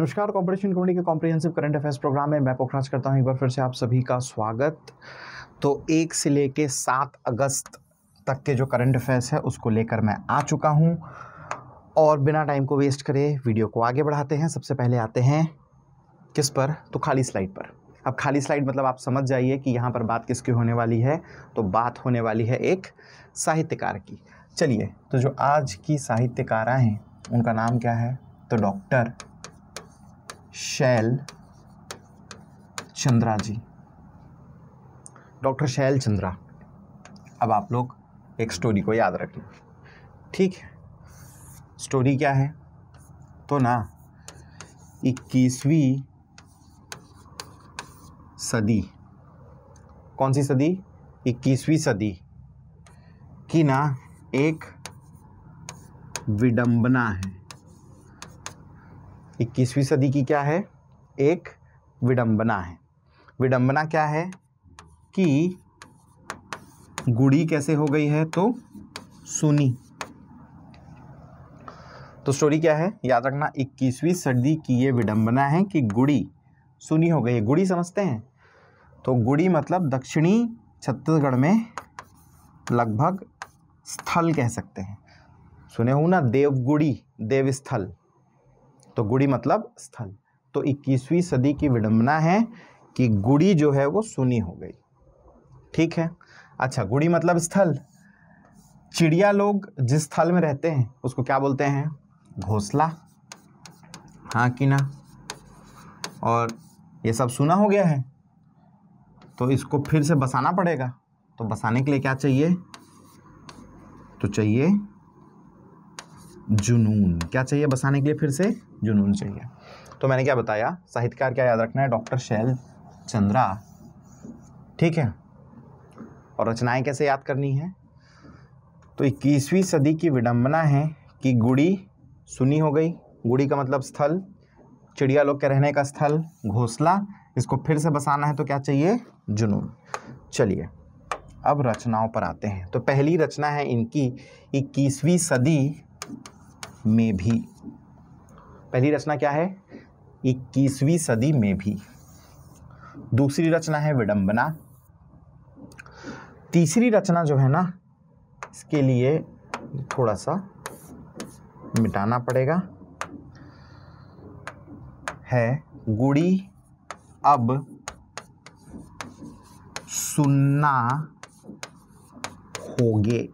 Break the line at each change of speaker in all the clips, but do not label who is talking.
नमस्कार competition committee के comprehensive current affairs program में मैं पोखराज करता हूं एक बार फिर से आप सभी का स्वागत तो एक से लेके सात अगस्त तक के जो करंट अफेयर्स है उसको लेकर मैं आ चुका हूं और बिना टाइम को वेस्ट करे वीडियो को आगे बढ़ाते हैं सबसे पहले आते हैं किस पर तो खाली स्लाइड पर अब खाली स्लाइड मतलब आप समझ जाइए कि यहाँ पर बात किसकी होने वाली है तो बात होने वाली है एक साहित्यकार की चलिए तो जो आज की साहित्यकारा हैं उनका नाम क्या है तो डॉक्टर शैल चंद्रा जी डॉक्टर शैल चंद्रा अब आप लोग एक स्टोरी को याद रखें ठीक है स्टोरी क्या है तो ना इक्कीसवीं सदी कौन सी सदी इक्कीसवीं सदी की ना एक विडंबना है इक्कीसवीं सदी की क्या है एक विडंबना है विडंबना क्या है कि गुड़ी कैसे हो गई है तो सुनी तो स्टोरी क्या है याद रखना इक्कीसवीं सदी की ये विडंबना है कि गुड़ी सुनी हो गई है गुड़ी समझते हैं तो गुड़ी मतलब दक्षिणी छत्तीसगढ़ में लगभग स्थल कह सकते हैं सुने हो ना देवगुड़ी देवस्थल तो गुड़ी मतलब स्थल तो 21वीं सदी की विडंबना है कि गुड़ी जो है वो सुनी हो गई ठीक है अच्छा गुड़ी मतलब स्थल चिड़िया लोग जिस स्थल में रहते हैं उसको क्या बोलते हैं घोसला हाँ कि ना और ये सब सुना हो गया है तो इसको फिर से बसाना पड़ेगा तो बसाने के लिए क्या चाहिए तो चाहिए जुनून क्या चाहिए बसाने के लिए फिर से जुनून चाहिए तो मैंने क्या बताया साहित्यकार क्या याद रखना है डॉक्टर शैल चंद्रा ठीक है और रचनाएं कैसे याद करनी है तो इक्कीसवीं सदी की विडंबना है कि गुड़ी सुनी हो गई गुड़ी का मतलब स्थल चिड़िया लोग के रहने का स्थल घोसला इसको फिर से बसाना है तो क्या चाहिए जुनून चलिए अब रचनाओं पर आते हैं तो पहली रचना है इनकी इक्कीसवीं सदी में भी पहली रचना क्या है इक्कीसवीं सदी में भी दूसरी रचना है विडंबना तीसरी रचना जो है ना इसके लिए थोड़ा सा मिटाना पड़ेगा है गुड़ी अब सुनना होगे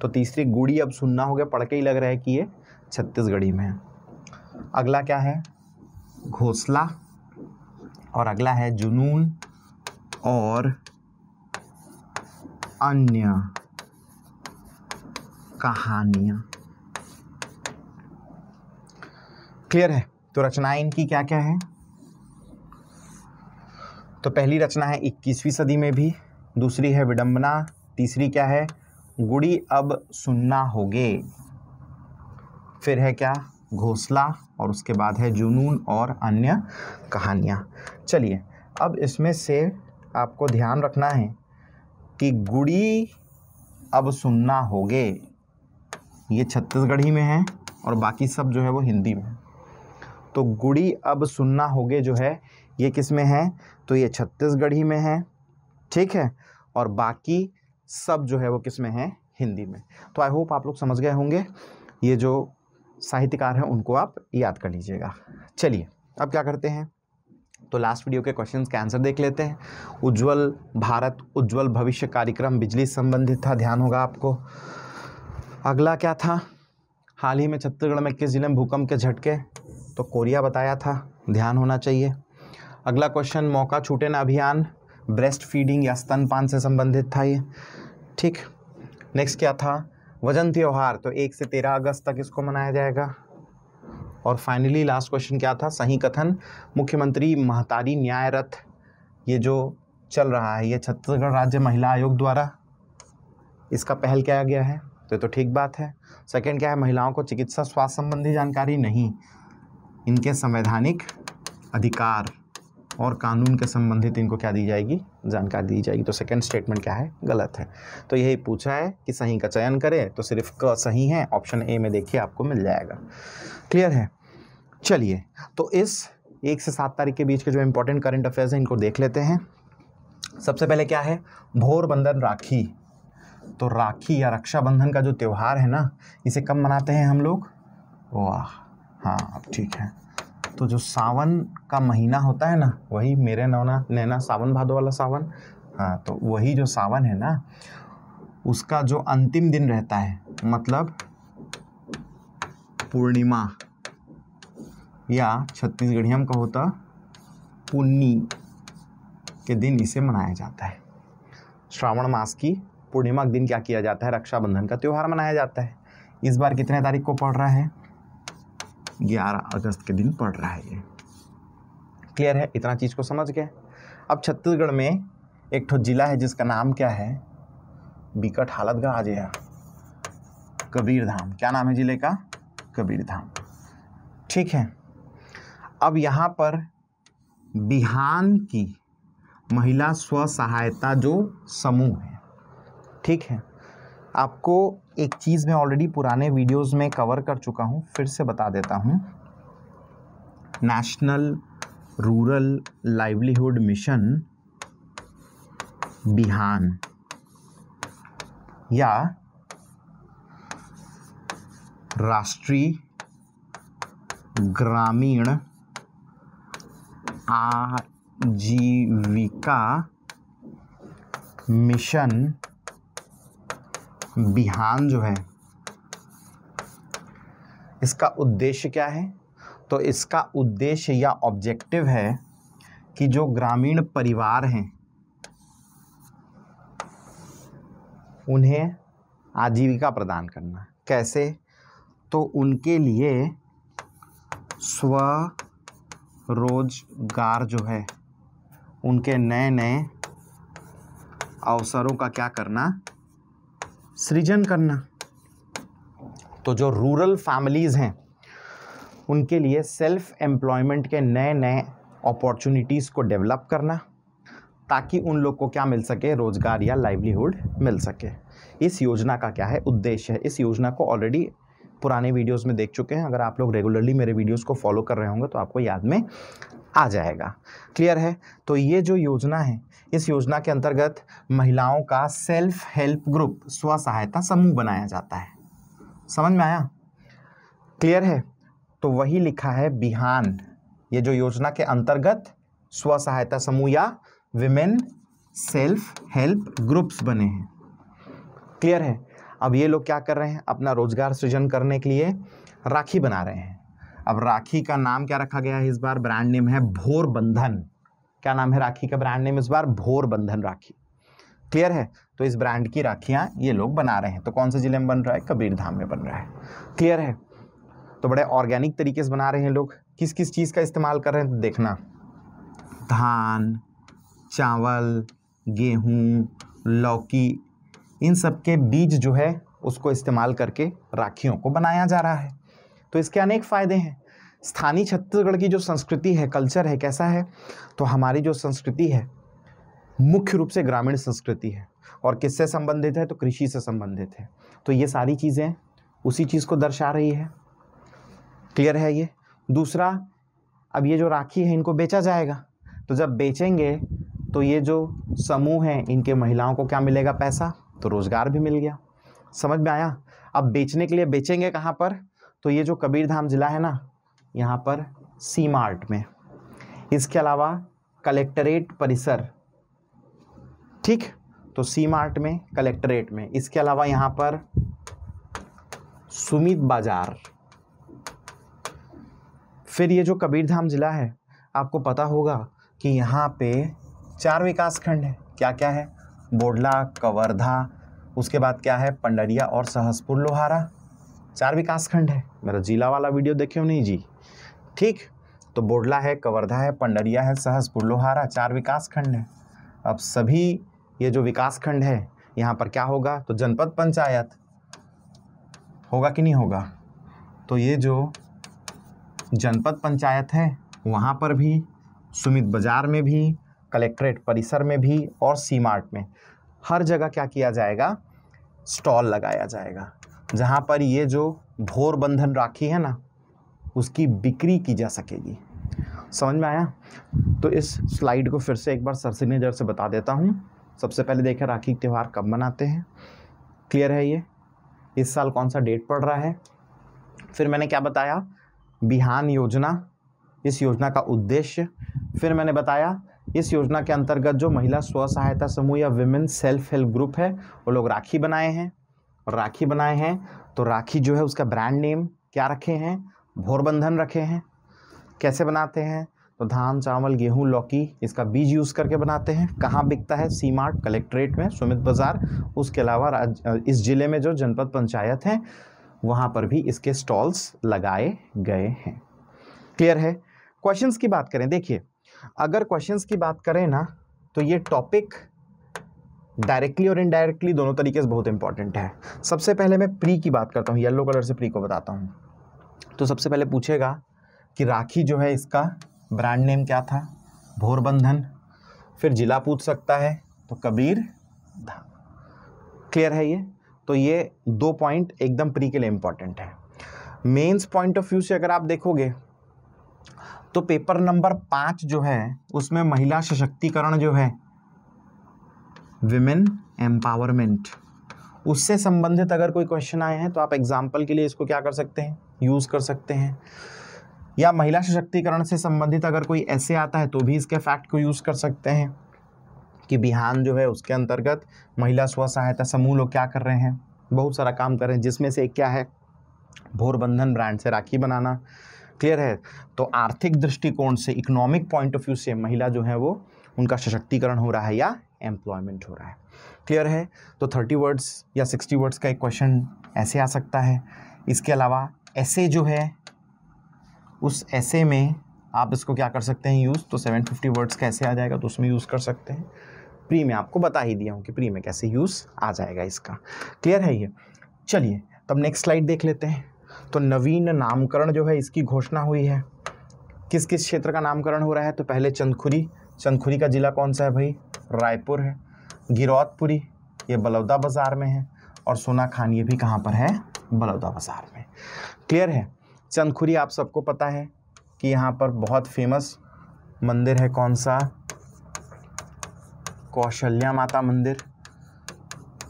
तो तीसरी गुड़ी अब सुनना हो गया पढ़ के ही लग रहा है कि ये छत्तीसगढ़ी में है अगला क्या है घोसला और अगला है जुनून और अन्य कहानियां क्लियर है तो रचनाएं इनकी क्या क्या है तो पहली रचना है इक्कीसवीं सदी में भी दूसरी है विडंबना तीसरी क्या है गुड़ी अब सुनना होगे फिर है क्या घोसला और उसके बाद है जुनून और अन्य कहानियाँ चलिए अब इसमें से आपको ध्यान रखना है कि गुड़ी अब सुनना होगे ये छत्तीसगढ़ी में है और बाकी सब जो है वो हिंदी में तो गुड़ी अब सुनना होगे जो है ये किस में है तो ये छत्तीसगढ़ी में है ठीक है और बाकी सब जो है वो किस में है हिंदी में तो आई होप आप लोग समझ गए होंगे ये जो साहित्यकार हैं उनको आप याद कर लीजिएगा चलिए अब क्या करते हैं तो लास्ट वीडियो के क्वेश्चंस के आंसर देख लेते हैं उज्जवल भारत उज्जवल भविष्य कार्यक्रम बिजली संबंधित था ध्यान होगा आपको अगला क्या था हाल ही में छत्तीसगढ़ में किस जिले में भूकंप के झटके तो कोरिया बताया था ध्यान होना चाहिए अगला क्वेश्चन मौका छूटे ना अभियान ब्रेस्ट फीडिंग या स्तनपान से संबंधित था ये ठीक नेक्स्ट क्या था वजन त्यौहार तो एक से तेरह अगस्त तक इसको मनाया जाएगा और फाइनली लास्ट क्वेश्चन क्या था सही कथन मुख्यमंत्री महतारी न्याय रथ ये जो चल रहा है ये छत्तीसगढ़ राज्य महिला आयोग द्वारा इसका पहल किया गया है तो तो ठीक बात है सेकंड क्या है महिलाओं को चिकित्सा स्वास्थ्य संबंधी जानकारी नहीं इनके संवैधानिक अधिकार और कानून के संबंधित इनको क्या दी जाएगी जानकारी दी जाएगी तो सेकंड स्टेटमेंट क्या है गलत है तो यही पूछा है कि सही का चयन करें तो सिर्फ क सही है ऑप्शन ए में देखिए आपको मिल जाएगा क्लियर है चलिए तो इस एक से सात तारीख के बीच के जो इंपॉर्टेंट करंट अफेयर्स हैं इनको देख लेते हैं सबसे पहले क्या है भोर बंधन राखी तो राखी या रक्षाबंधन का जो त्यौहार है ना इसे कब मनाते हैं हम लोग वाह हाँ अब ठीक है तो जो सावन का महीना होता है ना वही मेरे नौना नैना सावन भादो वाला सावन हाँ तो वही जो सावन है ना उसका जो अंतिम दिन रहता है मतलब पूर्णिमा या छत्तीसगढ़िया हम कहो तो पुन्नी के दिन इसे मनाया जाता है श्रावण मास की पूर्णिमा के दिन क्या किया जाता है रक्षाबंधन का त्यौहार मनाया जाता है इस बार कितने तारीख को पड़ रहा है 11 अगस्त के दिन पड़ रहा है ये क्लियर है इतना चीज़ को समझ गए अब छत्तीसगढ़ में एक ठो जिला है जिसका नाम क्या है बिकट हालत का आज यह कबीरधाम क्या नाम है ज़िले का कबीरधाम ठीक है अब यहाँ पर बिहान की महिला स्व सहायता जो समूह है ठीक है आपको एक चीज़ मैं ऑलरेडी पुराने वीडियोस में कवर कर चुका हूँ फिर से बता देता हूँ national rural livelihood mission Bihan या राष्ट्रीय ग्रामीण आजीविका मिशन बिहान जो है इसका उद्देश्य क्या है तो इसका उद्देश्य या ऑब्जेक्टिव है कि जो ग्रामीण परिवार हैं उन्हें आजीविका प्रदान करना कैसे तो उनके लिए स्व रोजगार जो है उनके नए नए अवसरों का क्या करना सृजन करना तो जो रूरल फैमिलीज़ हैं उनके लिए सेल्फ एम्प्लॉयमेंट के नए नए अपॉर्चुनिटीज़ को डेवलप करना ताकि उन लोग को क्या मिल सके रोज़गार या लाइवलीहुड मिल सके इस योजना का क्या है उद्देश्य है इस योजना को ऑलरेडी पुराने वीडियोस में देख चुके हैं अगर आप लोग रेगुलरली मेरे वीडियोस को फॉलो कर रहे होंगे तो आपको याद में आ जाएगा क्लियर है तो ये जो योजना है इस योजना के अंतर्गत महिलाओं का सेल्फ हेल्प ग्रुप स्व सहायता समूह बनाया जाता है समझ में आया क्लियर है तो वही लिखा है बिहान ये जो योजना के अंतर्गत स्व सहायता समूह या विमेन सेल्फ हेल्प ग्रुप्स बने हैं क्लियर है अब ये लोग क्या कर रहे हैं अपना रोजगार सृजन करने के लिए राखी बना रहे हैं अब राखी का नाम क्या रखा गया है इस बार ब्रांड नेम है भोर बंधन क्या नाम है राखी का ब्रांड नेम इस बार भोर बंधन राखी क्लियर है तो इस ब्रांड की राखियां ये लोग बना रहे हैं तो कौन से ज़िले में बन रहा है कबीरधाम में बन रहा है क्लियर है तो बड़े ऑर्गेनिक तरीके से बना रहे हैं लोग किस किस चीज़ का इस्तेमाल कर रहे हैं तो देखना धान चावल गेहूं लौकी इन सब के बीज जो है उसको इस्तेमाल करके राखियों को बनाया जा रहा है तो इसके अनेक फ़ायदे हैं स्थानीय छत्तीसगढ़ की जो संस्कृति है कल्चर है कैसा है तो हमारी जो संस्कृति है मुख्य रूप से ग्रामीण संस्कृति है और किससे संबंधित है तो कृषि से संबंधित है तो ये सारी चीज़ें उसी चीज़ को दर्शा रही है क्लियर है ये दूसरा अब ये जो राखी है इनको बेचा जाएगा तो जब बेचेंगे तो ये जो समूह हैं इनके महिलाओं को क्या मिलेगा पैसा तो रोज़गार भी मिल गया समझ में आया अब बेचने के लिए बेचेंगे कहाँ पर तो ये जो कबीरधाम ज़िला है ना यहाँ पर सी मार्ट में इसके अलावा कलेक्टरेट परिसर ठीक तो सी मार्ट में कलेक्टरेट में इसके अलावा यहाँ पर सुमित बाजार फिर ये जो कबीरधाम ज़िला है आपको पता होगा कि यहाँ पे चार विकास खंड है क्या क्या है बोडला कवर्धा उसके बाद क्या है पंडरिया और सहसपुर लोहारा चार विकास खंड है मेरा जिला वाला वीडियो देखे हो नहीं जी ठीक तो बोडला है कवर्धा है पंडरिया है सहसपुर लोहारा चार विकास खंड है अब सभी ये जो विकास खंड है यहाँ पर क्या होगा तो जनपद पंचायत होगा कि नहीं होगा तो ये जो जनपद पंचायत है वहाँ पर भी सुमित बाजार में भी कलेक्ट्रेट परिसर में भी और सी मार्ट में हर जगह क्या किया जाएगा स्टॉल लगाया जाएगा जहाँ पर ये जो भोर बंधन राखी है ना उसकी बिक्री की जा सकेगी समझ में आया तो इस स्लाइड को फिर से एक बार सरसी नज़र से बता देता हूँ सबसे पहले देखें राखी त्यौहार कब मनाते हैं क्लियर है ये इस साल कौन सा डेट पड़ रहा है फिर मैंने क्या बताया बिहान योजना इस योजना का उद्देश्य फिर मैंने बताया इस योजना के अंतर्गत जो महिला स्व सहायता समूह या विमेन सेल्फ हेल्प ग्रुप है वो लोग राखी बनाए हैं और राखी बनाए हैं तो राखी जो है उसका ब्रांड नेम क्या रखे हैं भोरबंधन रखे हैं कैसे बनाते हैं तो धान चावल गेहूं लौकी इसका बीज यूज़ करके बनाते हैं कहाँ बिकता है सी मार्ट कलेक्ट्रेट में सुमित बाज़ार उसके अलावा इस ज़िले में जो जनपद पंचायत हैं वहाँ पर भी इसके स्टॉल्स लगाए गए हैं क्लियर है क्वेश्चंस की बात करें देखिए अगर क्वेश्चंस की बात करें ना तो ये टॉपिक डायरेक्टली और इनडायरेक्टली दोनों तरीके से बहुत इंपॉर्टेंट है सबसे पहले मैं प्री की बात करता हूँ येल्लो कलर से प्री को बताता हूँ तो सबसे पहले पूछेगा कि राखी जो है इसका ब्रांड नेम क्या था भोरबंधन फिर जिला पूछ सकता है तो कबीर धाम क्लियर है ये तो ये दो पॉइंट एकदम प्री के लिए इम्पॉर्टेंट है मेंस पॉइंट ऑफ व्यू से अगर आप देखोगे तो पेपर नंबर पाँच जो है उसमें महिला सशक्तिकरण जो है विमेन एम्पावरमेंट उससे संबंधित अगर कोई क्वेश्चन आए हैं तो आप एग्जाम्पल के लिए इसको क्या कर सकते हैं यूज़ कर सकते हैं या महिला सशक्तिकरण से संबंधित अगर कोई ऐसे आता है तो भी इसके फैक्ट को यूज़ कर सकते हैं कि बिहान जो है उसके अंतर्गत महिला स्व सहायता समूह लोग क्या कर रहे हैं बहुत सारा काम कर रहे हैं जिसमें से एक क्या है भोरबंधन ब्रांड से राखी बनाना क्लियर है तो आर्थिक दृष्टिकोण से इकोनॉमिक पॉइंट ऑफ व्यू से महिला जो है वो उनका सशक्तिकरण हो रहा है या एम्प्लॉयमेंट हो रहा है क्लियर है तो थर्टी वर्ड्स या सिक्सटी वर्ड्स का एक क्वेश्चन ऐसे आ सकता है इसके अलावा ऐसे जो है उस ऐसे में आप इसको क्या कर सकते हैं यूज़ तो 750 वर्ड्स कैसे आ जाएगा तो उसमें यूज़ कर सकते हैं प्री में आपको बता ही दिया हूँ कि प्री में कैसे यूज़ आ जाएगा इसका क्लियर है ये चलिए तब नेक्स्ट स्लाइड देख लेते हैं तो नवीन नामकरण जो है इसकी घोषणा हुई है किस किस क्षेत्र का नामकरण हो रहा है तो पहले चंदखुरी चंदखुरी का ज़िला कौन सा है भाई रायपुर है गिरौतपुरी ये बलौदा बाज़ार में है और सोना खान ये भी कहाँ पर है बलौदा बाज़ार में क्लियर है चंदखुरी आप सबको पता है कि यहाँ पर बहुत फेमस मंदिर है कौन सा कौशल्या माता मंदिर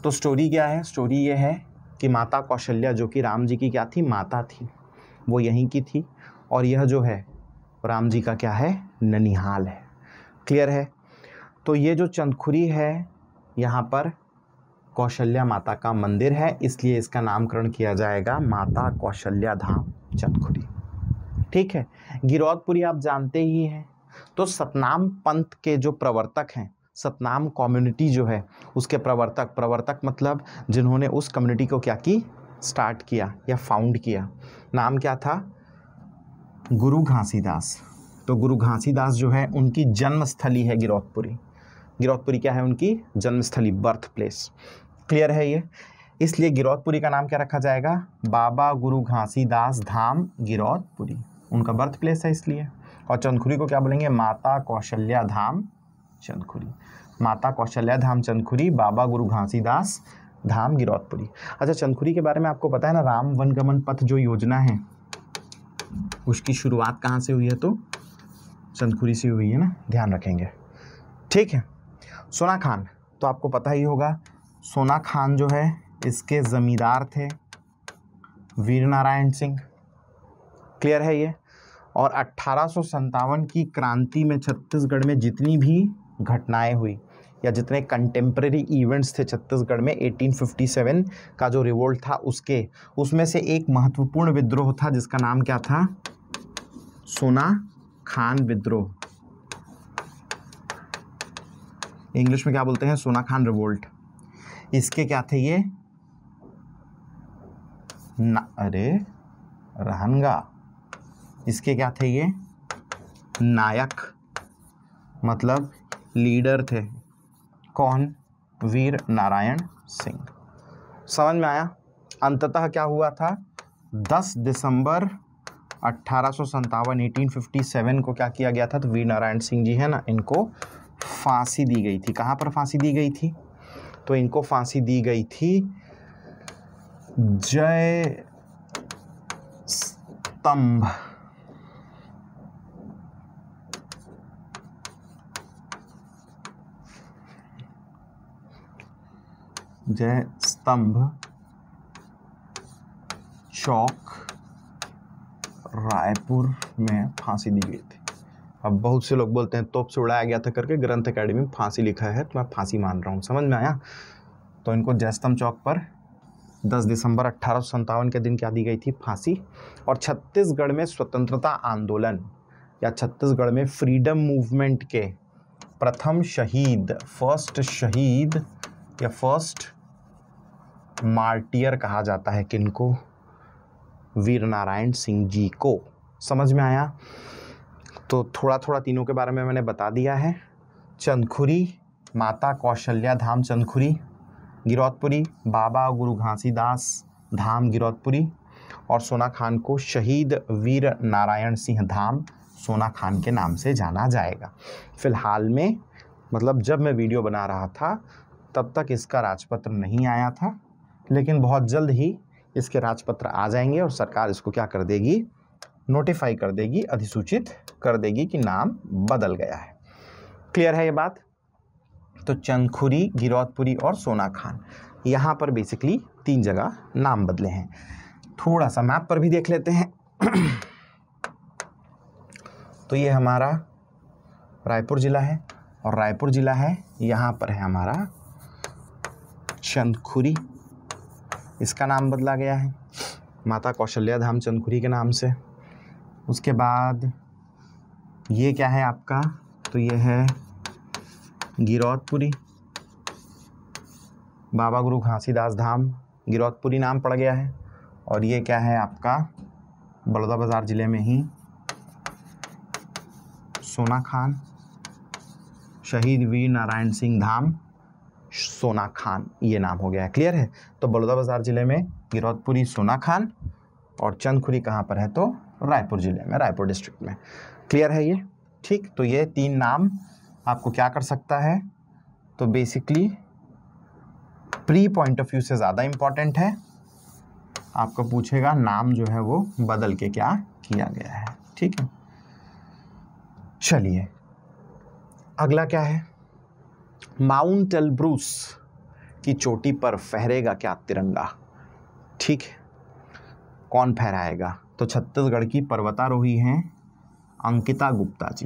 तो स्टोरी क्या है स्टोरी ये है कि माता कौशल्या जो कि राम जी की क्या थी माता थी वो यहीं की थी और यह जो है राम जी का क्या है ननिहाल है क्लियर है तो ये जो चंदखुरी है यहाँ पर कौशल्या माता का मंदिर है इसलिए इसका नामकरण किया जाएगा माता कौशल्या धाम चंदखुरी ठीक है गिरौदपुरी आप जानते ही हैं तो सतनाम पंथ के जो प्रवर्तक हैं सतनाम कम्युनिटी जो है उसके प्रवर्तक प्रवर्तक मतलब जिन्होंने उस कम्युनिटी को क्या की स्टार्ट किया या फाउंड किया नाम क्या था गुरु घासीदास तो गुरु घासीदास जो है उनकी जन्मस्थली है गिरौदपुरी गिरौदपुरी क्या है उनकी जन्मस्थली बर्थ प्लेस क्लियर है ये इसलिए गिरौतपुरी का नाम क्या रखा जाएगा बाबा गुरु घासीदास धाम गिरौतपुरी उनका बर्थ प्लेस है इसलिए और चंदखुरी को क्या बोलेंगे माता कौशल्या धाम चंदखुरी माता कौशल्या धाम चंदखुरी बाबा गुरु घासीदास धाम गिरौतपुरी अच्छा चंदखुरी के बारे में आपको पता है ना राम वनगमन पथ जो योजना है उसकी शुरुआत कहाँ से हुई है तो चंदखुरी से हुई है ना ध्यान रखेंगे ठीक है सोना खान तो आपको पता ही होगा सोना खान जो है इसके ज़मींदार थे वीर नारायण सिंह क्लियर है ये और अट्ठारह की क्रांति में छत्तीसगढ़ में जितनी भी घटनाएं हुई या जितने कंटेम्प्रेरी इवेंट्स थे छत्तीसगढ़ में 1857 का जो रिवोल्ट था उसके उसमें से एक महत्वपूर्ण विद्रोह था जिसका नाम क्या था सोना खान विद्रोह इंग्लिश में क्या बोलते हैं सोना खान रिवोल्ट इसके क्या थे ये ना अरे रहनगा इसके क्या थे ये नायक मतलब लीडर थे कौन वीर नारायण सिंह समझ में आया अंततः क्या हुआ था 10 दिसंबर अट्ठारह सौ को क्या किया गया था तो वीर नारायण सिंह जी है ना इनको फांसी दी गई थी कहाँ पर फांसी दी गई थी तो इनको फांसी दी गई थी जय स्तंभ जय स्तंभ चौक रायपुर में फांसी दी गई थी अब बहुत से लोग बोलते हैं तोप से उड़ाया गया था करके ग्रंथ अकेडमी में फांसी लिखा है तो मैं फांसी मान रहा हूँ समझ में आया तो इनको जैस्तम चौक पर 10 दिसंबर अट्ठारह के दिन क्या दी गई थी फांसी और छत्तीसगढ़ में स्वतंत्रता आंदोलन या छत्तीसगढ़ में फ्रीडम मूवमेंट के प्रथम शहीद फर्स्ट शहीद या फर्स्ट मार्टियर कहा जाता है किनको वीर नारायण सिंह जी को समझ में आया तो थोड़ा थोड़ा तीनों के बारे में मैंने बता दिया है चंदखुरी माता कौशल्या धाम चंदखुरी गिरौतपुरी बाबा गुरु घासीदास धाम गिरौतपुरी और सोना खान को शहीद वीर नारायण सिंह धाम सोना खान के नाम से जाना जाएगा फ़िलहाल में मतलब जब मैं वीडियो बना रहा था तब तक इसका राजपत्र नहीं आया था लेकिन बहुत जल्द ही इसके राजपत्र आ जाएंगे और सरकार इसको क्या कर देगी नोटिफाई कर देगी अधिसूचित कर देगी कि नाम बदल गया है क्लियर है ये बात तो चंदखुरी गिरौतपुरी और सोना खान यहाँ पर बेसिकली तीन जगह नाम बदले हैं थोड़ा सा मैप पर भी देख लेते हैं तो ये हमारा रायपुर ज़िला है और रायपुर ज़िला है यहाँ पर है हमारा चंदखुरी इसका नाम बदला गया है माता कौशल्या धाम चंदखुरी के नाम से उसके बाद ये क्या है आपका तो ये है गिरौतपुरी बाबा गुरु घासीदास धाम गिरौतपुरी नाम पड़ गया है और ये क्या है आपका बड़ौदा बाज़ार ज़िले में ही सोना खान शहीद वीर नारायण सिंह धाम सोना खान ये नाम हो गया है क्लियर है तो बड़ौदा बाज़ार ज़िले में गिरौतपुरी सोना खान और चंदखुरी कहाँ पर है तो रायपुर ज़िले में रायपुर डिस्ट्रिक्ट में क्लियर है ये ठीक तो ये तीन नाम आपको क्या कर सकता है तो basically pre point of view से ज़्यादा इम्पॉर्टेंट है आपको पूछेगा नाम जो है वो बदल के क्या किया गया है ठीक है चलिए अगला क्या है माउंट एलब्रूस की चोटी पर फहरेगा क्या तिरंगा ठीक है कौन फहराएगा तो छत्तीसगढ़ की पर्वतारोही हैं अंकिता गुप्ता जी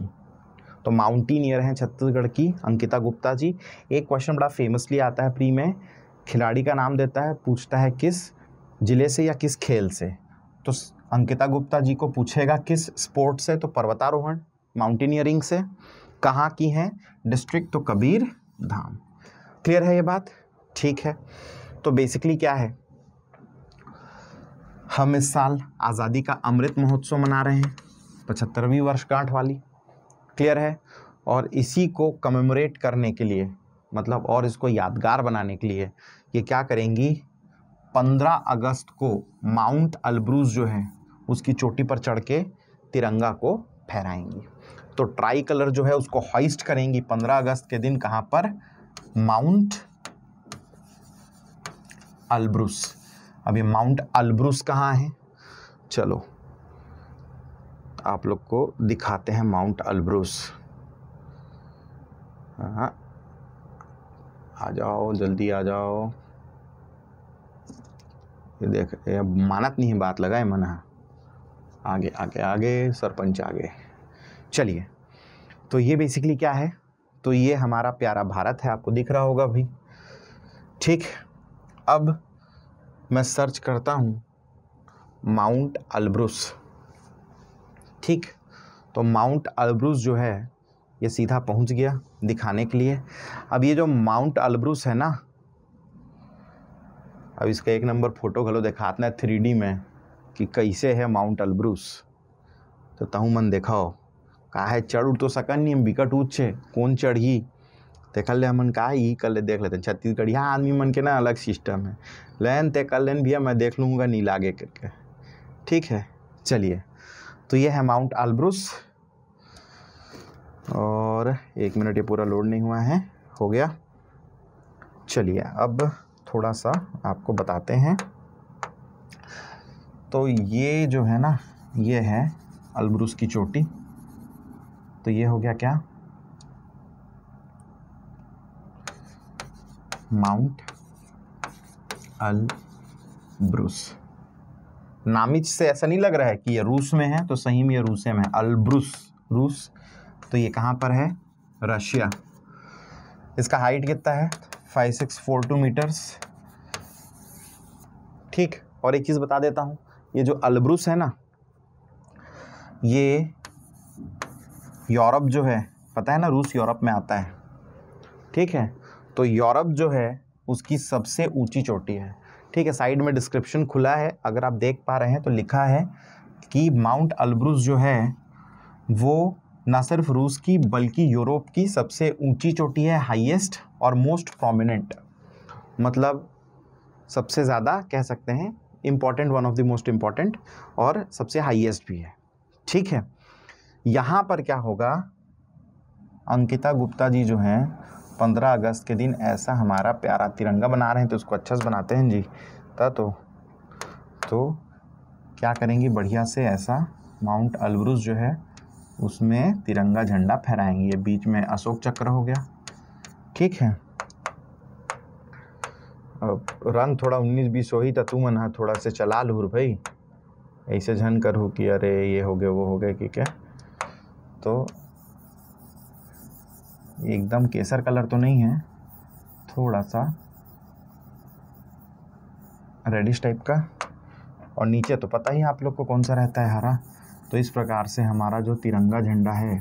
तो माउंटेनियर हैं छत्तीसगढ़ की अंकिता गुप्ता जी एक क्वेश्चन बड़ा फेमसली आता है प्री में खिलाड़ी का नाम देता है पूछता है किस जिले से या किस खेल से तो अंकिता गुप्ता जी को पूछेगा किस स्पोर्ट से तो पर्वतारोहण माउंटेनियरिंग से कहाँ की हैं डिस्ट्रिक्ट तो कबीर धाम क्लियर है ये बात ठीक है तो बेसिकली क्या है हम इस साल आज़ादी का अमृत महोत्सव मना रहे हैं पचहत्तरवीं वर्षगांठ वाली क्लियर है और इसी को कमेमोरेट करने के लिए मतलब और इसको यादगार बनाने के लिए ये क्या करेंगी 15 अगस्त को माउंट अलब्रूज जो है उसकी चोटी पर चढ़ के तिरंगा को फहराएंगी तो ट्राई कलर जो है उसको हॉइस्ट करेंगी 15 अगस्त के दिन कहाँ पर माउंट अलब्रूज अभी माउंट अलब्रूस कहाँ है चलो आप लोग को दिखाते हैं माउंट अलब्रूस हाँ, आ जाओ जल्दी आ जाओ ये देख ये मानत नहीं बात लगाए मना आगे आगे आगे सरपंच आगे चलिए तो ये बेसिकली क्या है तो ये हमारा प्यारा भारत है आपको दिख रहा होगा भाई ठीक अब मैं सर्च करता हूँ माउंट अलब्रुस ठीक तो माउंट अलब्रुस जो है ये सीधा पहुंच गया दिखाने के लिए अब ये जो माउंट अलब्रुस है ना अब इसका एक नंबर फ़ोटो घलो दिखाते हैं थ्री में कि कैसे है माउंट अलब्रुस तो तहु मन देखाओ का है चढ़ उड़ तो सकन नहीं बिकट ऊँच है कौन चढ़ी तेखर ले हमन का ही कर ले देख लेते छत्तीसगढ़ छत्तीसगढ़िया आदमी मन के ना अलग सिस्टम है लेन ते लेन भैया मैं देख लूँगा नील आगे करके ठीक है चलिए तो ये है माउंट आलब्रुस और एक मिनट ये पूरा लोड नहीं हुआ है हो गया चलिए अब थोड़ा सा आपको बताते हैं तो ये जो है ना ये है अलब्रुस की चोटी तो ये हो गया क्या माउंट अल ब्रूस नामिज से ऐसा नहीं लग रहा है कि ये रूस में है तो सही में ये रूसे में है अलब्रूस रूस तो ये कहाँ पर है रशिया इसका हाइट कितना है five six four two meters ठीक और एक चीज़ बता देता हूँ ये जो अलब्रूस है ना ये यूरोप जो है पता है ना रूस यूरोप में आता है ठीक है तो यूरोप जो है उसकी सबसे ऊंची चोटी है ठीक है साइड में डिस्क्रिप्शन खुला है अगर आप देख पा रहे हैं तो लिखा है कि माउंट अल्ब्रूस जो है वो ना सिर्फ रूस की बल्कि यूरोप की सबसे ऊंची चोटी है हाईएस्ट और मोस्ट प्रोमिनेंट मतलब सबसे ज़्यादा कह सकते हैं important one of the most important और सबसे हाईएस्ट भी है ठीक है यहाँ पर क्या होगा अंकिता गुप्ता जी जो हैं पंद्रह अगस्त के दिन ऐसा हमारा प्यारा तिरंगा बना रहे हैं तो उसको अच्छा से बनाते हैं जी ता तो तो क्या करेंगे बढ़िया से ऐसा माउंट अलब्रुज जो है उसमें तिरंगा झंडा फहराएंगे ये बीच में अशोक चक्र हो गया ठीक है अब रन थोड़ा उन्नीस बीस हो ही तो तू मन थोड़ा से चला लूर भाई ऐसे झन करूँ कि अरे ये हो गया वो हो गया कि क्या तो एकदम केसर कलर तो नहीं है थोड़ा सा रेडिश टाइप का और नीचे तो पता ही आप लोग को कौन सा रहता है हरा तो इस प्रकार से हमारा जो तिरंगा झंडा है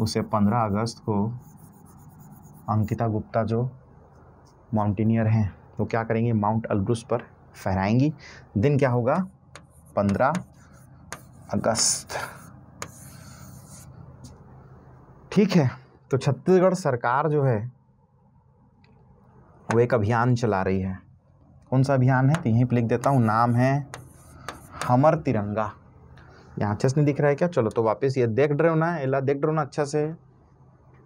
उसे 15 अगस्त को अंकिता गुप्ता जो माउंटेनियर हैं वो तो क्या करेंगे माउंट अलब्रुस पर फहराएंगी दिन क्या होगा 15 अगस्त ठीक है तो छत्तीसगढ़ सरकार जो है वो एक अभियान चला रही है कौन सा अभियान है तो यहीं पर लिख देता हूँ नाम है हमर तिरंगा यहाँ अच्छे से नहीं दिख रहा है क्या चलो तो वापस ये देख रहे हो ना एला देख रहे हो ना अच्छा से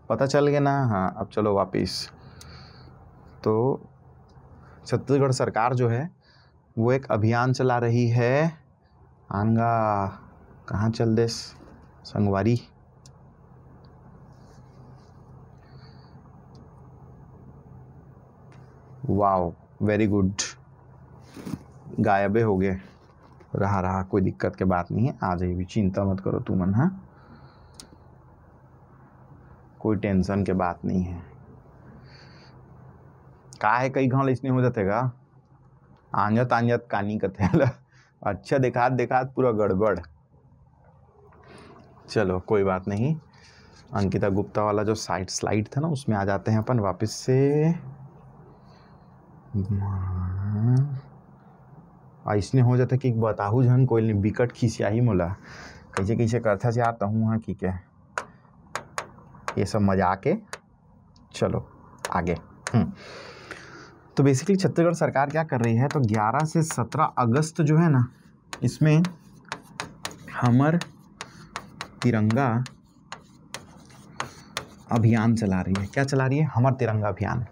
पता चल गया ना हाँ अब चलो वापस तो छत्तीसगढ़ सरकार जो है वो एक अभियान चला रही है आनगा कहाँ चल देस संगवारी वाओ वेरी गुड गायबे हो गए रहा रहा कोई दिक्कत के बात नहीं है आ जाइए चिंता मत करो तू मन हाँ कोई टेंशन के बात नहीं है का है कई घाव इसने हो जाते का आंजत आंजत कानी कथेला अच्छा देखा देखा पूरा गड़बड़ चलो कोई बात नहीं अंकिता गुप्ता वाला जो साइड स्लाइड था ना उसमें आ जाते हैं अपन वापस से अइसने हो जाता कि बताहू झन कोई बिकट खिसियाही मोला कैसे कैसे करता यार तहूँ हाँ कि क्या ये सब मजा आके चलो आगे हम्म। तो बेसिकली छत्तीसगढ़ सरकार क्या कर रही है तो 11 से 17 अगस्त जो है ना इसमें हमर तिरंगा अभियान चला रही है क्या चला रही है हमर तिरंगा अभियान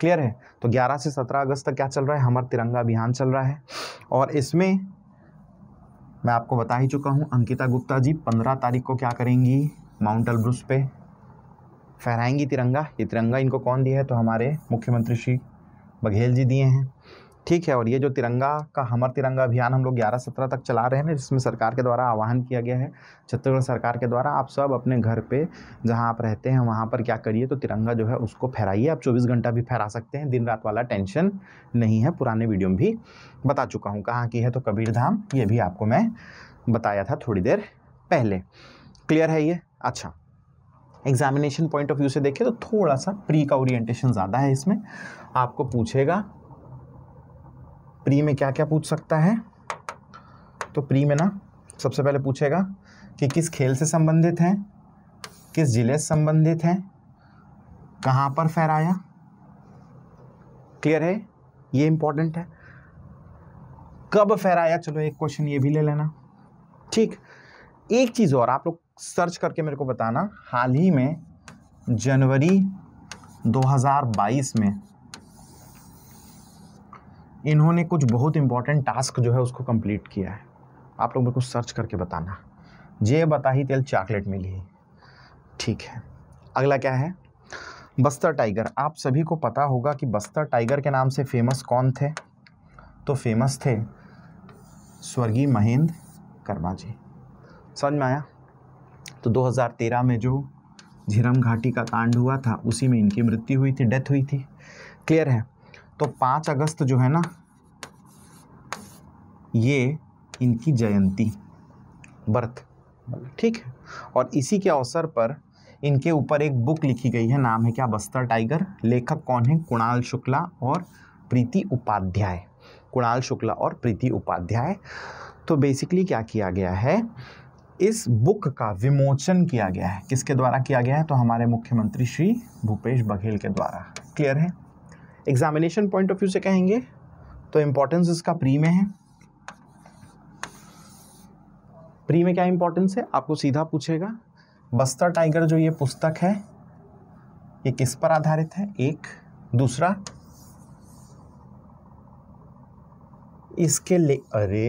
क्लियर है तो 11 से 17 अगस्त तक क्या चल रहा है हमारा तिरंगा अभियान चल रहा है और इसमें मैं आपको बता ही चुका हूँ अंकिता गुप्ता जी पंद्रह तारीख को क्या करेंगी माउंट एलब्रुस पे फहराएंगी तिरंगा ये तिरंगा इनको कौन दिया है तो हमारे मुख्यमंत्री श्री बघेल जी दिए हैं ठीक है और ये जो तिरंगा का हमर तिरंगा अभियान हम लोग ग्यारह सत्रह तक चला रहे हैं जिसमें सरकार के द्वारा आह्वान किया गया है छत्तीसगढ़ सरकार के द्वारा आप सब अपने घर पे जहाँ आप रहते हैं वहाँ पर क्या करिए तो तिरंगा जो है उसको फहराइए आप चौबीस घंटा भी फहरा सकते हैं दिन रात वाला टेंशन नहीं है पुराने वीडियो में भी बता चुका हूँ कहाँ की है तो कबीरधाम ये भी आपको मैं बताया था थोड़ी देर पहले क्लियर है ये अच्छा एग्जामिनेशन पॉइंट ऑफ व्यू से देखें तो थोड़ा सा प्री का ओरिएंटेशन ज़्यादा है इसमें आपको पूछेगा प्री में क्या क्या पूछ सकता है तो प्री में ना सबसे पहले पूछेगा कि किस खेल से संबंधित हैं किस जिले से संबंधित हैं कहाँ पर फहराया क्लियर है ये इंपॉर्टेंट है कब फहराया चलो एक क्वेश्चन ये भी ले लेना ठीक एक चीज़ और आप लोग सर्च करके मेरे को बताना हाल ही में जनवरी 2022 में इन्होंने कुछ बहुत इंपॉर्टेंट टास्क जो है उसको कंप्लीट किया है आप लोग मेरे को सर्च करके बताना जे बताही तेल चॉकलेट मिली ठीक है अगला क्या है बस्तर टाइगर आप सभी को पता होगा कि बस्तर टाइगर के नाम से फेमस कौन थे तो फेमस थे स्वर्गीय महेंद्र कर्मा जी समझ में आया तो 2013 में जो झिरम घाटी का कांड हुआ था उसी में इनकी मृत्यु हुई थी डेथ हुई थी क्लियर है तो पाँच अगस्त जो है ना ये इनकी जयंती बर्थ ठीक है और इसी के अवसर पर इनके ऊपर एक बुक लिखी गई है नाम है क्या बस्तर टाइगर लेखक कौन है कुणाल शुक्ला और प्रीति उपाध्याय कुणाल शुक्ला और प्रीति उपाध्याय तो बेसिकली क्या किया गया है इस बुक का विमोचन किया गया है किसके द्वारा किया गया है तो हमारे मुख्यमंत्री श्री भूपेश बघेल के द्वारा क्लियर है एग्जामिनेशन पॉइंट ऑफ व्यू से कहेंगे तो इम्पोर्टेंस इसका प्री में है प्री में क्या इंपॉर्टेंस है आपको सीधा पूछेगा बस्तर टाइगर जो ये पुस्तक है ये किस पर आधारित है एक दूसरा इसके ले अरे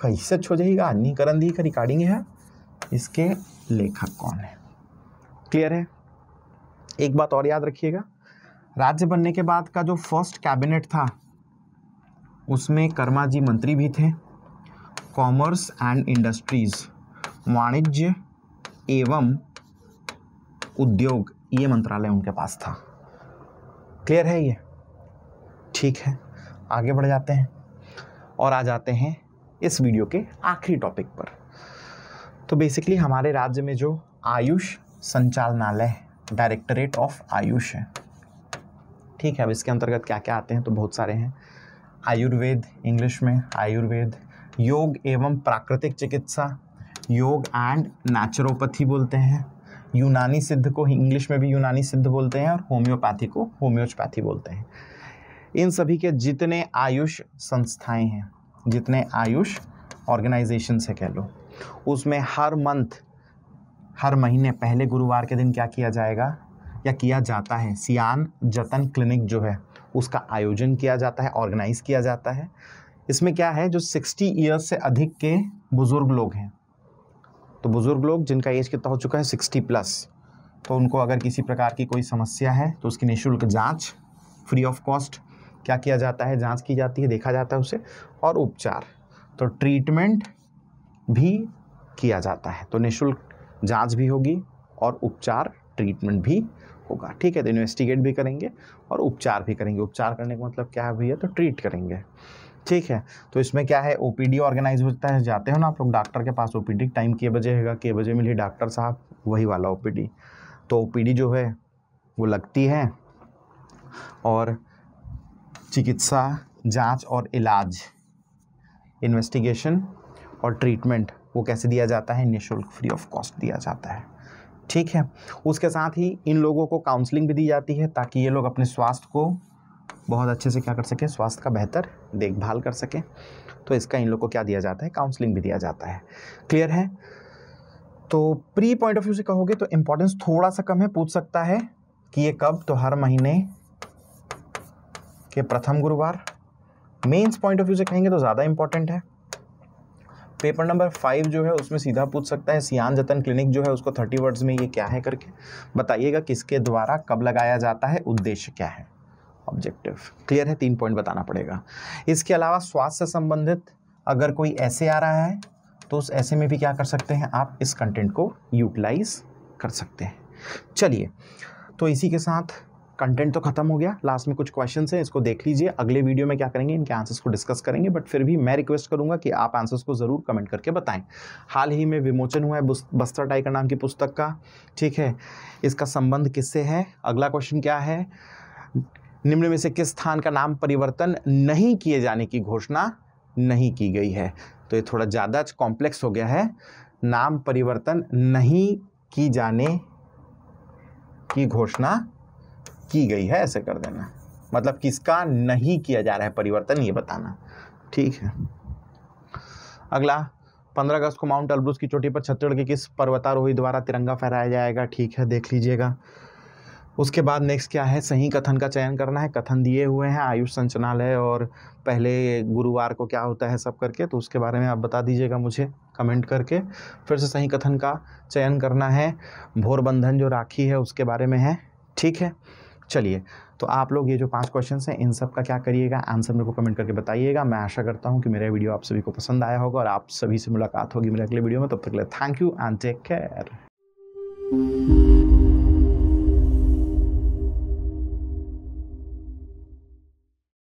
कैसे छो जाएगा अन्नी दी का रिकॉर्डिंग है इसके लेखक कौन है क्लियर है एक बात और याद रखिएगा राज्य बनने के बाद का जो फर्स्ट कैबिनेट था उसमें कर्मा जी मंत्री भी थे कॉमर्स एंड इंडस्ट्रीज़ वाणिज्य एवं उद्योग ये मंत्रालय उनके पास था क्लियर है ये ठीक है आगे बढ़ जाते हैं और आ जाते हैं इस वीडियो के आखिरी टॉपिक पर तो बेसिकली हमारे राज्य में जो आयुष संचालनालय डायरेक्टरेट ऑफ आयुष है ठीक है अब इसके अंतर्गत क्या क्या आते हैं तो बहुत सारे हैं आयुर्वेद इंग्लिश में आयुर्वेद योग एवं प्राकृतिक चिकित्सा योग एंड नेचुरोपैथी बोलते हैं यूनानी सिद्ध को इंग्लिश में भी यूनानी सिद्ध बोलते हैं और होम्योपैथी को होम्योपैथी बोलते हैं इन सभी के जितने आयुष संस्थाएं हैं जितने आयुष ऑर्गेनाइजेशन से कह लो उसमें हर मंथ हर महीने पहले गुरुवार के दिन क्या किया जाएगा या किया जाता है सियान जतन क्लिनिक जो है उसका आयोजन किया जाता है ऑर्गेनाइज किया जाता है इसमें क्या है जो सिक्सटी ईयर्स से अधिक के बुज़ुर्ग लोग हैं तो बुज़ुर्ग लोग जिनका एज कितना हो चुका है सिक्सटी प्लस तो उनको अगर किसी प्रकार की कोई समस्या है तो उसकी निःशुल्क जाँच फ्री ऑफ कॉस्ट क्या किया जाता है जाँच की जाती है देखा जाता है उसे और उपचार तो ट्रीटमेंट भी किया जाता है तो निःशुल्क जाँच भी होगी और उपचार ट्रीटमेंट भी होगा ठीक है तो इन्वेस्टिगेट भी करेंगे और उपचार भी करेंगे उपचार करने का मतलब क्या है भैया तो ट्रीट करेंगे ठीक है तो इसमें क्या है ओपीडी ऑर्गेनाइज होता है जाते हो ना आप लोग डॉक्टर के पास ओपीडी टाइम के बजे हैगा के बजे मिली डॉक्टर साहब वही वाला ओपीडी तो ओपीडी जो है वो लगती है और चिकित्सा जांच और इलाज इन्वेस्टिगेशन और ट्रीटमेंट वो कैसे दिया जाता है निःशुल्क फ्री ऑफ कॉस्ट दिया जाता है ठीक है उसके साथ ही इन लोगों को काउंसलिंग भी दी जाती है ताकि ये लोग अपने स्वास्थ्य को बहुत अच्छे से क्या कर सकें स्वास्थ्य का बेहतर देखभाल कर सकें तो इसका इन लोग को क्या दिया जाता है काउंसलिंग भी दिया जाता है क्लियर है तो प्री पॉइंट ऑफ व्यू से कहोगे तो इम्पोर्टेंस थोड़ा सा कम है पूछ सकता है कि ये कब तो हर महीने के प्रथम गुरुवार मेंस पॉइंट ऑफ व्यू से कहेंगे तो ज़्यादा इम्पोर्टेंट है पेपर नंबर फाइव जो है उसमें सीधा पूछ सकता है सियान जतन क्लिनिक जो है उसको थर्टी वर्ड्स में ये क्या है करके बताइएगा किसके द्वारा कब लगाया जाता है उद्देश्य क्या है ऑब्जेक्टिव क्लियर है तीन पॉइंट बताना पड़ेगा इसके अलावा स्वास्थ्य से संबंधित अगर कोई ऐसे आ रहा है तो उस ऐसे में भी क्या कर सकते हैं आप इस कंटेंट को यूटिलाइज कर सकते हैं चलिए तो इसी के साथ कंटेंट तो खत्म हो गया लास्ट में कुछ क्वेश्चन हैं इसको देख लीजिए अगले वीडियो में क्या करेंगे इनके आंसर्स को डिस्कस करेंगे बट फिर भी मैं रिक्वेस्ट करूंगा कि आप आंसर्स को ज़रूर कमेंट करके बताएं हाल ही में विमोचन हुआ है बस्तर टाइगर नाम की पुस्तक का ठीक है इसका संबंध किससे है अगला क्वेश्चन क्या है निम्न में से किस स्थान का नाम परिवर्तन नहीं किए जाने की घोषणा नहीं की गई है तो ये थोड़ा ज़्यादा कॉम्प्लेक्स हो गया है नाम परिवर्तन नहीं की जाने की घोषणा की गई है ऐसे कर देना मतलब किसका नहीं किया जा रहा है परिवर्तन ये बताना ठीक है अगला पंद्रह अगस्त को माउंट अल्ब्रूस की चोटी पर छत्तीसगढ़ के किस पर्वतारोही द्वारा तिरंगा फहराया जाएगा ठीक है देख लीजिएगा उसके बाद नेक्स्ट क्या है सही कथन का चयन करना है कथन दिए हुए हैं आयुष संचनालय और पहले गुरुवार को क्या होता है सब करके तो उसके बारे में आप बता दीजिएगा मुझे कमेंट करके फिर से सही कथन का चयन करना है भोरबंधन जो राखी है उसके बारे में है ठीक है चलिए तो आप लोग ये जो पांच क्वेश्चंस हैं इन सब का क्या करिएगा आंसर मेरे को कमेंट करके बताइएगा मैं आशा करता हूँ कि मेरा वीडियो आप सभी को पसंद आया होगा और आप सभी से मुलाकात होगी मेरे अगले वीडियो में तब तक के लिए thank you and take care